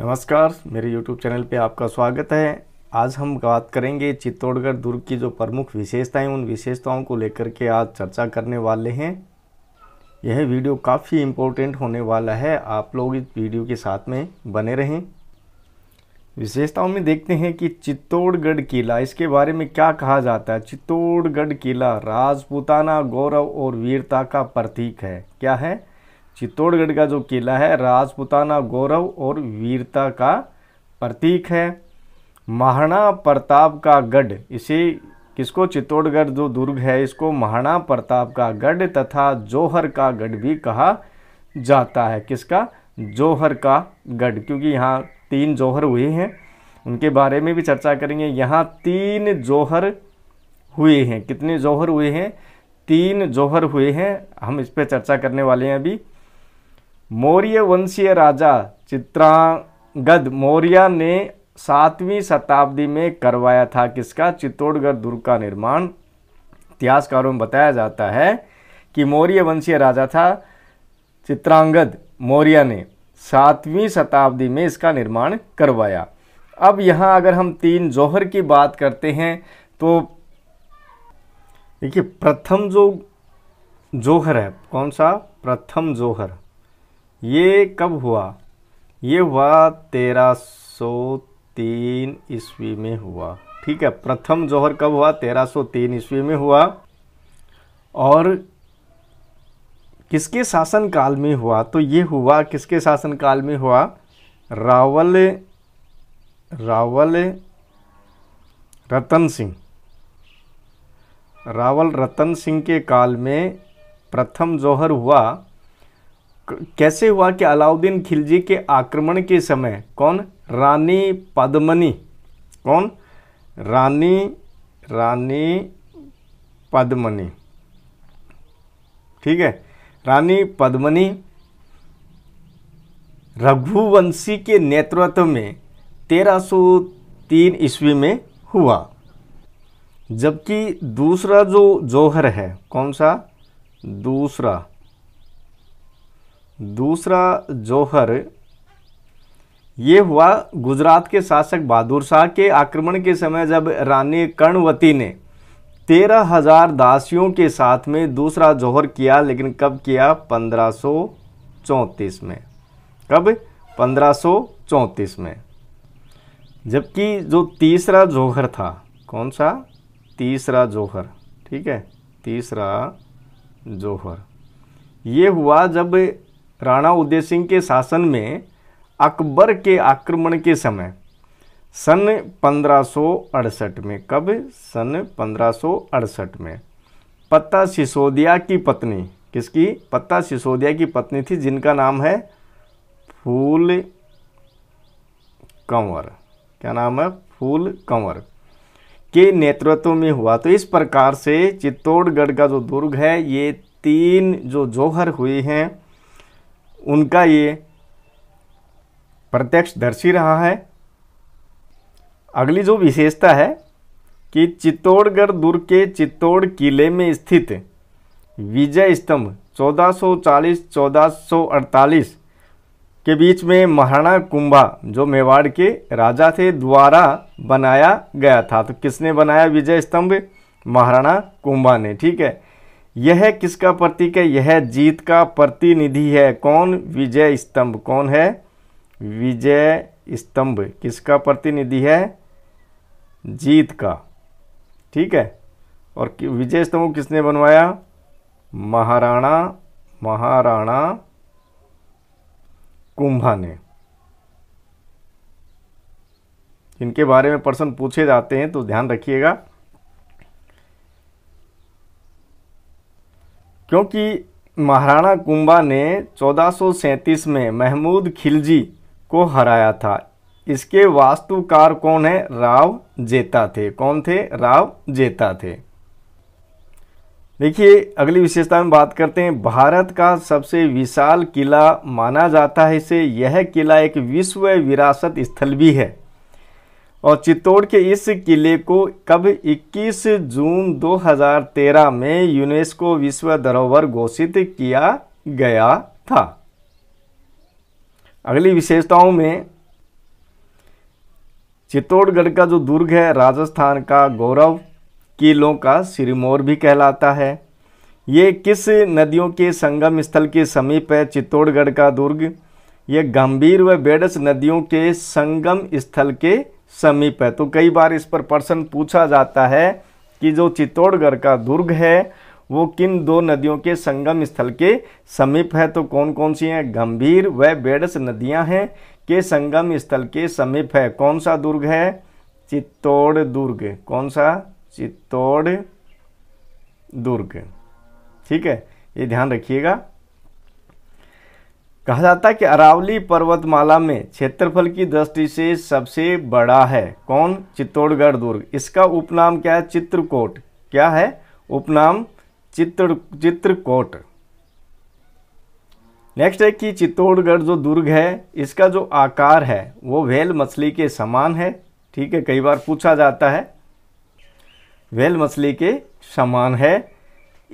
नमस्कार मेरे YouTube channel पे आपका स्वागत है आज हम बात करेंगे चित्तौड़गढ़ दुर्ग की जो प्रमुख विशेषताएं उन विशेषताओं को लेकर के आज चर्चा करने वाले हैं यह वीडियो काफ़ी इम्पोर्टेंट होने वाला है आप लोग इस वीडियो के साथ में बने रहें विशेषताओं में देखते हैं कि चित्तौड़गढ़ किला इसके बारे में क्या कहा जाता है चित्तौड़गढ़ किला राजपूताना गौरव और वीरता का प्रतीक है क्या है चित्तौड़गढ़ का जो किला है राजपुताना गौरव और वीरता का प्रतीक है महाराणा प्रताप का गढ़ इसे किसको चित्तौड़गढ़ जो दुर्ग है इसको महाराणा प्रताप का गढ़ तथा जौहर का गढ़ भी कहा जाता है किसका जौहर का गढ़ क्योंकि यहाँ तीन जौहर हुए हैं उनके बारे में भी चर्चा करेंगे यहाँ तीन जौहर हुए हैं कितने जौहर हुए हैं तीन जौहर हुए हैं हम इस पर चर्चा करने वाले हैं अभी मौर्य वंशीय राजा चित्रांगद मौर्य ने सातवीं शताब्दी में करवाया था किसका चित्तौड़गढ़ दुर्ग का निर्माण इतिहासकारों में बताया जाता है कि मौर्य वंशीय राजा था चित्रांगद मौर्य ने सातवीं शताब्दी में इसका निर्माण करवाया अब यहाँ अगर हम तीन जौहर की बात करते हैं तो देखिए प्रथम जो जौहर है कौन सा प्रथम जौहर ये कब हुआ ये हुआ तेरह सौ तीन ईस्वी में हुआ ठीक है प्रथम जौहर कब हुआ तेरह सौ तीन ईस्वी में हुआ और किसके शासनकाल में हुआ तो ये हुआ किसके शासनकाल में हुआ रावल रावल रतन सिंह रावल रतन सिंह के काल में प्रथम जौहर हुआ कैसे हुआ कि अलाउद्दीन खिलजी के आक्रमण के समय कौन रानी पद्मनी कौन रानी रानी पद्मनी ठीक है रानी पद्मनी रघुवंशी के नेतृत्व में 1303 ईस्वी में हुआ जबकि दूसरा जो जौहर है कौन सा दूसरा दूसरा जौहर ये हुआ गुजरात के शासक बहादुर शाह के आक्रमण के समय जब रानी कर्णवती ने तेरह हजार दासियों के साथ में दूसरा जौहर किया लेकिन कब किया पंद्रह चौंतीस में कब पंद्रह चौंतीस में जबकि जो तीसरा जौहर था कौन सा तीसरा जौहर ठीक है तीसरा जौहर ये हुआ जब राणा उदय सिंह के शासन में अकबर के आक्रमण के समय सन पंद्रह में कब सन पंद्रह में पत्ता सिसोदिया की पत्नी किसकी पत्ता सिसोदिया की पत्नी थी जिनका नाम है फूल कंवर क्या नाम है फूल कंवर के नेतृत्व में हुआ तो इस प्रकार से चित्तौड़गढ़ का जो दुर्ग है ये तीन जो जौहर हुए हैं उनका ये प्रत्यक्ष दर्शी रहा है अगली जो विशेषता है कि चित्तौड़गढ़ दुर्ग के चित्तौड़ किले में स्थित विजय स्तंभ 1440-1448 के बीच में महाराणा कुंभा जो मेवाड़ के राजा थे द्वारा बनाया गया था तो किसने बनाया विजय स्तंभ महाराणा कुंभा ने ठीक है यह किसका प्रतीक है यह जीत का प्रतिनिधि है कौन विजय स्तंभ कौन है विजय स्तंभ किसका प्रतिनिधि है जीत का ठीक है और विजय स्तंभ किसने बनवाया महाराणा महाराणा कुंभा ने इनके बारे में प्रश्न पूछे जाते हैं तो ध्यान रखिएगा क्योंकि महाराणा कुंबा ने 1437 में महमूद खिलजी को हराया था इसके वास्तुकार कौन है राव जेता थे कौन थे राव जेता थे देखिए अगली विशेषता में बात करते हैं भारत का सबसे विशाल किला माना जाता है इसे यह किला एक विश्व विरासत स्थल भी है और चित्तौड़ के इस किले को कब 21 जून 2013 में यूनेस्को विश्व धरोहर घोषित किया गया था अगली विशेषताओं में चित्तौड़गढ़ का जो दुर्ग है राजस्थान का गौरव किलों का सिरमौर भी कहलाता है ये किस नदियों के संगम स्थल के समीप है चित्तौड़गढ़ का दुर्ग ये गंभीर व बेडस नदियों के संगम स्थल के समीप है तो कई बार इस पर प्रश्न पूछा जाता है कि जो चित्तौड़गढ़ का दुर्ग है वो किन दो नदियों के संगम स्थल के समीप है तो कौन कौन सी हैं गंभीर व बेड़स नदियां हैं के संगम स्थल के समीप है कौन सा दुर्ग है चित्तौड़ दुर्ग कौन सा चित्तौड़ दुर्ग ठीक है ये ध्यान रखिएगा कहा जाता है कि अरावली पर्वतमाला में क्षेत्रफल की दृष्टि से सबसे बड़ा है कौन चित्तौड़गढ़ दुर्ग इसका उपनाम क्या है चित्रकोट क्या है उपनाम चित्र चित्रकोट नेक्स्ट है कि चित्तौड़गढ़ जो दुर्ग है इसका जो आकार है वो व्हेल मछली के समान है ठीक है कई बार पूछा जाता है व्हेल मछली के समान है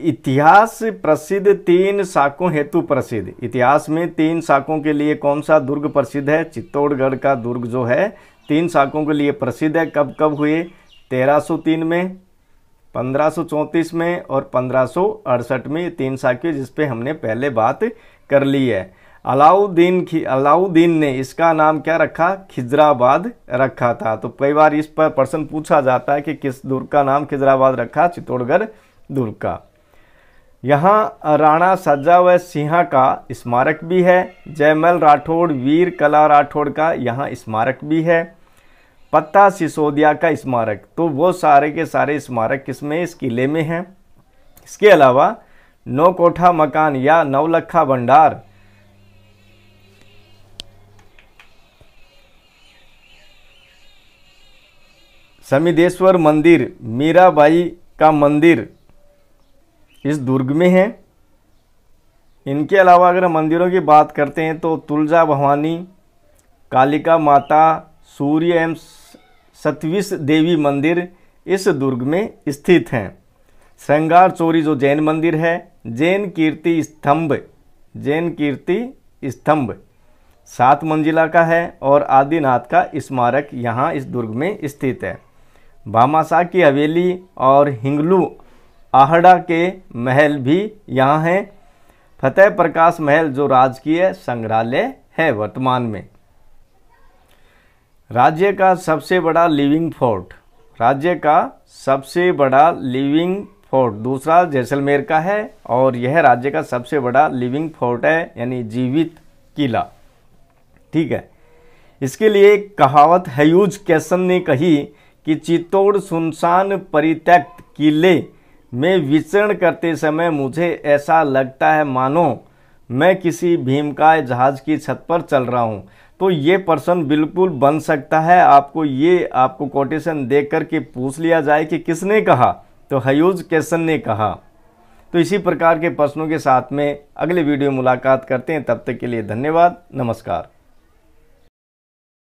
इतिहास प्रसिद्ध तीन शाखों हेतु प्रसिद्ध इतिहास में तीन शाखों के लिए कौन सा दुर्ग प्रसिद्ध है चित्तौड़गढ़ का दुर्ग जो है तीन शाखों के लिए प्रसिद्ध है कब कब हुए 1303 में 1534 में और पंद्रह में तीन शाखें जिसपे हमने पहले बात कर ली है अलाउद्दीन अलाउद्दीन ने इसका नाम क्या रखा खिजराबाद रखा था तो कई बार इस पर प्रश्न पूछा जाता है कि किस दुर्ग का नाम खिजराबाद रखा चित्तौड़गढ़ दुर्ग का यहाँ राणा सज्जा व सिंहा का स्मारक भी है जयमल राठौड़ वीर कला राठौड़ का यहाँ स्मारक भी है पत्ता सिसोदिया का स्मारक तो वो सारे के सारे स्मारक किसमें इस किले में हैं इसके अलावा नौ कोठा मकान या नवलखा भंडार समिदेश्वर मंदिर मीराबाई का मंदिर इस दुर्ग में है इनके अलावा अगर मंदिरों की बात करते हैं तो तुलजा भवानी कालिका माता सूर्य एवं सतविश देवी मंदिर इस दुर्ग में स्थित हैं श्रृंगार चोरी जो जैन मंदिर है जैन कीर्ति स्तंभ जैन कीर्ति स्तंभ सात मंजिला का है और आदिनाथ का स्मारक यहाँ इस दुर्ग में स्थित है भामाशाह की हवेली और हिंगलू आहड़ा के महल भी यहाँ हैं फतेह प्रकाश महल जो राजकीय संग्रहालय है वर्तमान में राज्य का सबसे बड़ा लिविंग फोर्ट राज्य का सबसे बड़ा लिविंग फोर्ट दूसरा जैसलमेर का है और यह राज्य का सबसे बड़ा लिविंग फोर्ट है यानी जीवित किला ठीक है इसके लिए एक कहावत हयूज कैसन ने कही कि चित्तौड़ सुनसान परित्यक्त किले में विचरण करते समय मुझे ऐसा लगता है मानो मैं किसी भीमकाय जहाज की छत पर चल रहा हूँ तो ये प्रश्न बिल्कुल बन सकता है आपको ये आपको कोटेशन देख करके पूछ लिया जाए कि किसने कहा तो हयूज कैसन ने कहा तो इसी प्रकार के प्रश्नों के साथ में अगले वीडियो मुलाकात करते हैं तब तक के लिए धन्यवाद नमस्कार